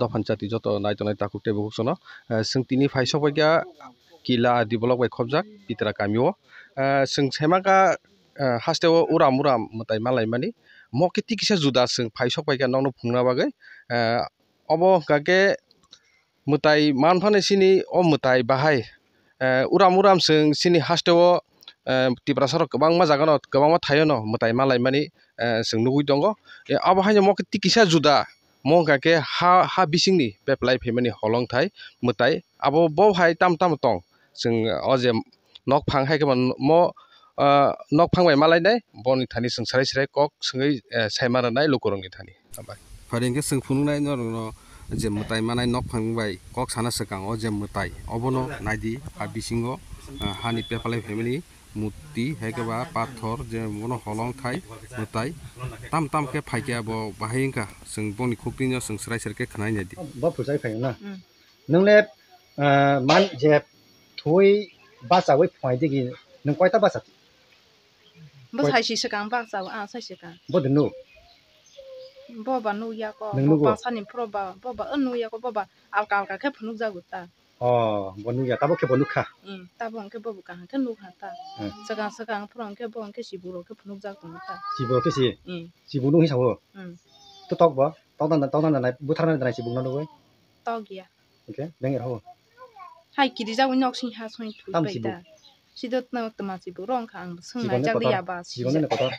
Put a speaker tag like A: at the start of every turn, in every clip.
A: দফান চাতি যত নাই তনাই তাকুক টেবুক চন সিং তিনি ফাইশ পইকা কিলা ডিবলক বাইখব যাক পিতরা কামিও সিং হাস্তে উরাম উরাম মতাই মালাই মানে ম কেটি কিসে জুদা সিং ফাইশ পাইকা নন ফুনা বাকে অব কাকে মতাই মান ফানে সিনি অ মতাই বাহাই উরাম উরাম সিং সিনি হাস্তে ও টিপ্রাসর গবাং মা জাগানত গবাং মা থায়ন মতাই মালাই মানে সিং নুগুই দঙ্গ অবহাই ম জুদা มองกค์ก็่ฮาฮาบิสิงนี่เปปลายเฮมันนี่ฮอลองไทยมุไทยอาบบ่บ่ไยตั้มตั้มตองซึ่งอเจมนกพังให้กับมันมอนกพังไว้มาเลยนะบ่นิธานีส่งสารสิไรก็ซึ่งไอ้ใช้มาแล้วไดลูกกรงนิธานีครัไปพอดีก็ซึ่งฟุูงนั้นนอร์เนาะเจมมุไทยมาในนกพังไว้ก็สานสกังอเจมมุไทยอบ่นอนายดีอาบิสิงก็ฮานี่เปปลายเฮมันนี่ मूर्ति हेकेबा पाथर जे मनो हलंग थाय नुताय ताम ताम के फाइकिया ब बाहिंका सिं बनि खुक्रि न सिं सराय सरके खनाय नदि
B: ब फुसाय फाय ना नोंले मान जे थोय बासा वे फाय दिगि नों कयता बासा
C: ब सि सगां बासा आ साय सि गां ब दनु ब बनु को बासा नि प्रो ब ब को ब ब आल्का आल्का के फनुक जागुता
B: 어, 뭔가 따복해 보누카.
C: 응, 따봉 그 보부가 그 누카다. 서강 서강 프랑 그 보안 그 시부로 그 분홍자 군다.
B: 시부로 그 시. 응. 시부농이 잡어. 응. 또떡 봐. 떡난 떡난 나 무타는 나 시부농 나고. 떡이야. 오케이. 냉이라 하고.
C: 하이 길이자 운역 신하 소인 둘베다. 시도 나 또마지 부롱 강 승마 자리야 봐. 시원은 거다.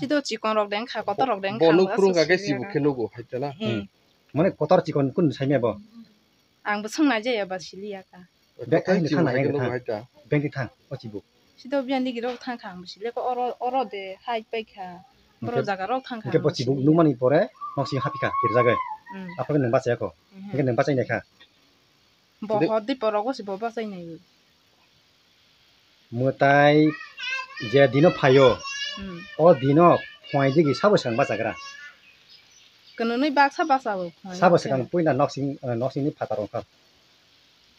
C: 시도 지권 럭랭 카 거다 뭐, 럭랭 뭐 카. 보누 프롱 뭐 가게 시부
B: 캐노고 했잖아. 응. 뭐네 거다 지권 군 삶에 봐. 응.
C: naja ं ब b सोंनाय जायाबा स ि ल ि य i ख a
B: ब a ग थां थां नाय थां बेग थां अचिबो
C: सिदो बियानि गिराव थां खां सिलेखो अर अर दे हाइट बायखा बर जागाराव थां खां इके पचिबो
B: नुमानि परे नसि हापिखा गिर जागोन आफाबो नों बासायाखो इके नों बासायनायखा
C: बहद दि परगो सिबो बासायनाय
B: मोताय जे दिन फायो अ दिन फायजिगि साबो सांबा जाग्रा
C: Kena nai bak sa basa bo. Sa bo sekang
B: pui na nok sing nok sing ni pata rong kap.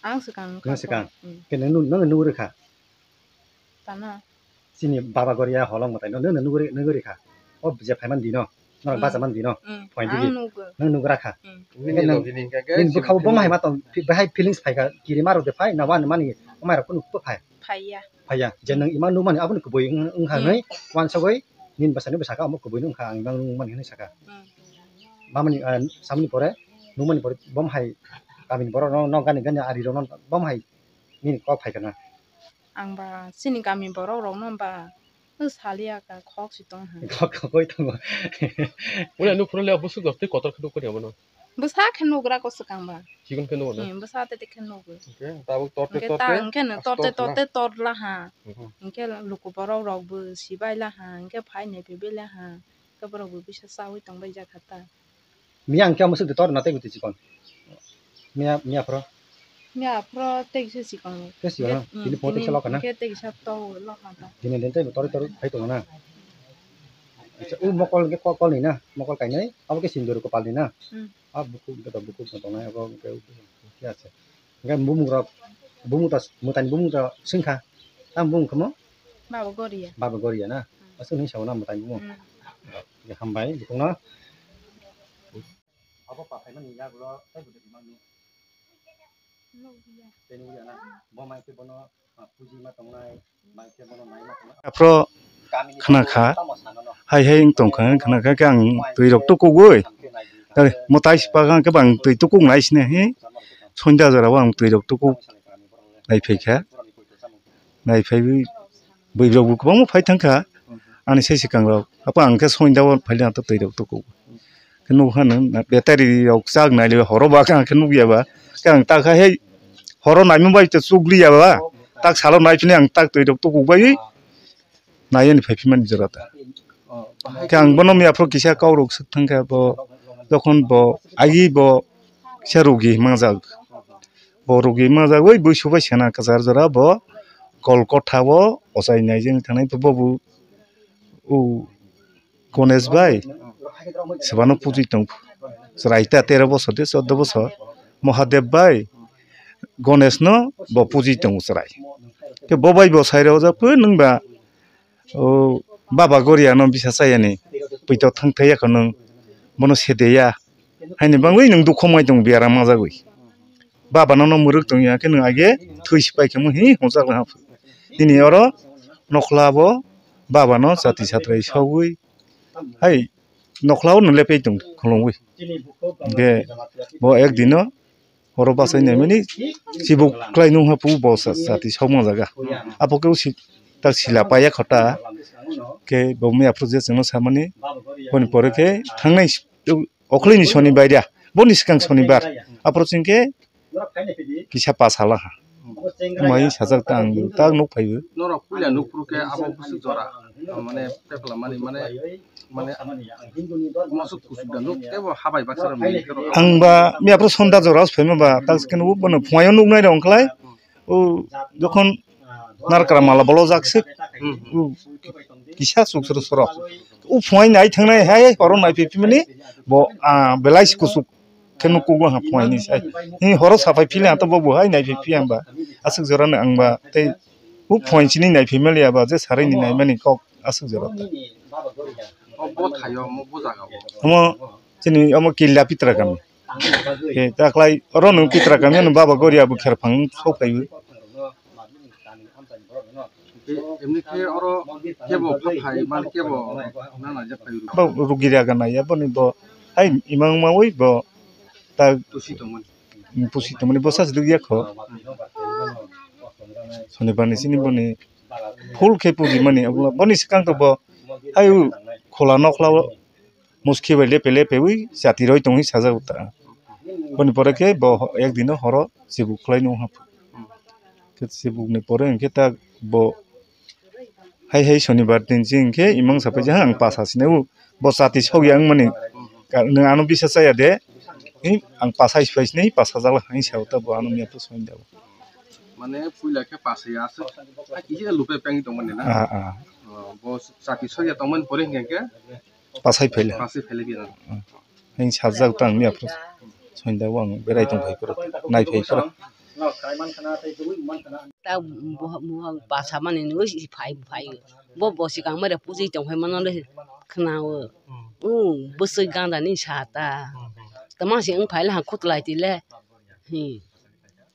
C: Ang sekang. Kena
B: sekang. Kena nu nang nu ri kha. Tana. Sini baba goria holong matai no nang nu ri nang ri kha. O je phai man di no. Nang basa man di no. Point di. Nang nu gra kha. Nang bu khau bo mai ma tong bai feelings phai ka kiri maro de phai na wan mani. Ma ra kun pu phai. Phai ya. Phai ya. Je nang iman nu mani abun ko boi ng ng ha nei. Wan sa goi. Nin basa ni basa ka mo ko boi ng ha ang nang mani ni saka. mamani samni pore numani pore bom hai kamin pore no no kan ganya ari ron bom hai ni ko phai kana
C: ang ba sini kamin pore ron no ba সালিয়া কা খক সিতং হা খক
A: কই তং ওলে নু ফুরলে অবশ্য গতে কত খদ করে হবো না
C: বসা খেন ওগরা কস কামবা
A: চিকন খেন ওনা হ্যাঁ
C: বসা তে খেন ওগ ওকে
A: তাবো তরতে তরতে তাং খেন তরতে তরতে
C: তরলা হা ইনকে লুকু বড় রগব সিবাইলা হা ইনকে ফাই নেবে বেলা হা কবরগব বিশা সাউই তং বাই জাখাতা
B: Mia angkia musuh di tor nate guti cikon. Mia Mia pro.
C: Mia pro tegi sih cikon. Tegi ah. sih Jadi po tegi selokan na. Ah. Kita tegi satu ini
B: Jadi nanti toru hai tuh na. Uh mokol ke kokol nih na, mokol kayaknya apa ke sindur kepala ini? na. Hmm. Ah buku kita buku contohnya apa kayak ya sih. Enggak bumbu rap, bumbu tas, mutan bumbung tas singka, Tam hmm. bumbung kamu? Baba Goria. Baba Goria na. Asal nih siapa nama mutan bumbung. Ya hambai, di gitu, na. apa pak emang iya kalau saya udah bilang nih
D: Apro kanaka hai hai tong kan kanaka kang tui rok tuku gue dari motai si pagang ke bang tui tuku ngai sini hi sonja zara wang tui rok tuku nai pei ka nai pei bi bi rok buku bang mo pai tang ka ani sai si kang rok apa angka sonja wang pai lang tuk tui rok tuku kenu hanan betari yok sag na le horo ba kan kenu ya ba kan ta kha he horo na mi ba te sugli ya ba tak salo na chini ang tak to to ku ba yi na yen phe phi man jara ta kan bono mi afro kisa ka rok suk thang ka bo যখন ব আগি ব সে রোগী মাজাগ ব রোগী মাজাগ ওই বই সবাই সেনা কাজার জরা ব কলকঠা ব অসাইনাইজোं थांनाय বাবু ও গণেশ ভাই সেমানক পুজি তো রাইতা তেরো বছর দিয়ে চোদ্দ বছর মহাদেব বাই গণেশ ন ব পুজি তো সাই ববাই বসাই রাও নবা ও বাবা গরিয়া ন বিশ্বাস চাইনি পৈতাও থাকে নন মনো সেদেয়া হাইনি বাংই নং দুখমাই দো বিয়ার মা যাগুই বাবা নরক দো ইয়াকে নগে থাইস পাইকে হি হজাগ দিনে আর নখলাব বাবা নাতি সাত্রাই সবই হাই নখলাও নলেপে দিওঁ খলংগৈ গে ব একদিন হৰ বাচাই নাই মানে চিবুকলাই নহাপু বাতি চাওঁ জেগা আপকেও তাৰ চিলাপায়ে খটা কে বমি আপ্ৰজে যেন চামানি শনি পৰকে থাই অকলেনি শনিবাৰ দিয়া বনি চিকাং শনিবাৰ আপ্ৰচিনকে পিছা পাছ হালাহা মই চাজাক তাং তাক নক ফাইব
A: মানে পেপলা মানে মানে আমি
D: সন্ধ্যা জরা ফেমাবাজকে মানে ফুয়ায় নুক নাই অংকলাই ও যখন নারকারা মালা বলো যাকছে কিসা সুখ সর ও ফুয়াই নাই থাই হ্যাঁ হর নাই ফিরফি মানে বেলাই কুসুক কেন কুক হা ফুয়াই নিশাই হর সাফাই ফিলে হাত বহাই নাই ফিরফি আমা আসুক জরানো আংবা তাই u point ni nai female ya ba je sare ni nai mani kok asu je ba
A: bo thayo mo bo jaga
D: mo chini amo killa pitra kam ke ta klai ronu pitra kam yan baba gori abu kher phang so kai bu र ु ग ि n ा गाना या i न ि ब आइ इमाङमा वै ब ता पुसी त मनि पुसी त म o ि बसास दुगिया ख শনিবারনি চিনিবনি ফুল খে পুজিমানি অবলা বনি সিকাংতব হাই খোলা নখলা মুসখিবাই লেপে লেপে ওই জাতি রই তঙি সাজা উতা বনি পরে কে ব একদিন হর সেবু খলাই নৌ হাফ সেবুকনি পরে ইনকে তা ব হাই হাই শনিবার দিন যে ইনকে ইমাং সাপাই যে আং পাস হাসিনে ও ব জাতি সৌয়াং মানে কারণ আনো বিশ্বাস চাইয়া দে এই আং পাস হাইস ফাইস নেই পাস হাজার হাই সাউতা ব আনো মিয়াতো সইন যাবো
A: माने फुला के पासे आसे इजे लुपे पेंग त माने ना हां हां बस साकी सय त मन परे के के पासै फेले पासै फेले के ना
D: हिं छाज जा उतान मिया प्रस छोंदा वंग बेराय तं भाई पर नाय फेई
E: पर खनाओ बस गांधा नहीं छाता तमाशे अंग फाइल हाँ खुद लाइती ले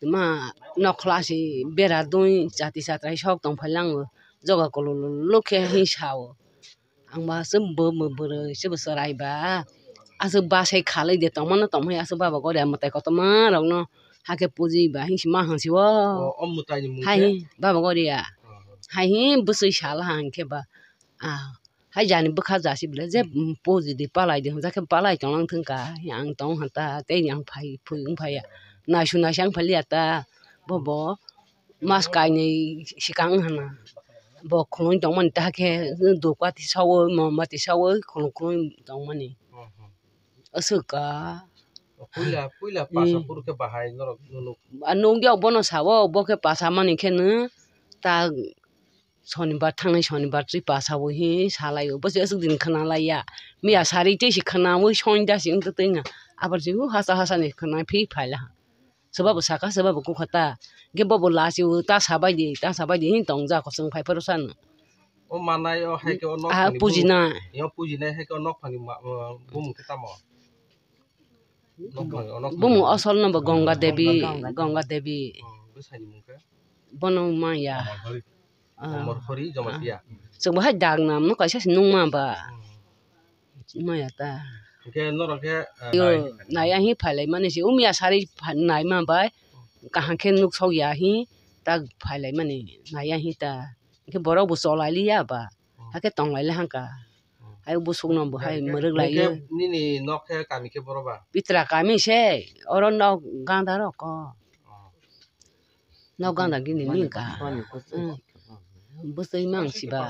E: mà ma nokla si bera dui jati satra shok tong phalango joga kolo lokhe hi sao angba sem bo rồi, bro sib sarai ba sớm ba sai khale nó tong man tong sớm ba bảo mà ba gore mate ko nó, rong cái hake gì ba hi ma han si wo om mutai ni mu hai ba ba gore ya ah, ah. hai hi busui shala han ke ba a hai jani bukha ja si bile je hmm. puji de palai de ja ke palai tong lang thung ka yang tong hàng ta hàng yang phai phu phai ya नाशु नाशांग फल जाता बो मास का शिका बो खुलों दौ सौ माति सौ खुलों असुका
A: नौ
E: बन सब बोखे पासा मन खे शनिवार थे शनिवार त्री पासाओ हि सालय बस दिन खाना लाइया मैया सारी तेजी खाना सन्दा सिंह हासा हासा खाना फी फाइल sebab bo saka sebab aku kukhata ge bo bo lasi u ta sabai di ta sabai di tong ja khosung phai pharo san
A: o manai o hai ke o nok ah, ha pujina yo pujina hai ke o nok phani bum ke tamo bum asol nam bo ganga devi
E: ganga devi
A: ah,
E: bonong ma ya omor
A: khori ah. jomatia ya.
E: soba hai dag nam no kaisa nung ma ba hmm. ma ya ta
A: ke norok ke
E: naya hi phailai mani si umia sari nai ma bai kahan ke nuk sau ya hi ta phailai mani naya hi ta ke borok bu solai li ya ba ha ke tong lai la hang ka hai bu sung nom bu hai merek lai ye
A: ni ni nok ke kami ke boroba
E: pitra kami se oron nok gang da ro ko nok gang da gini ni ka busai mang si ba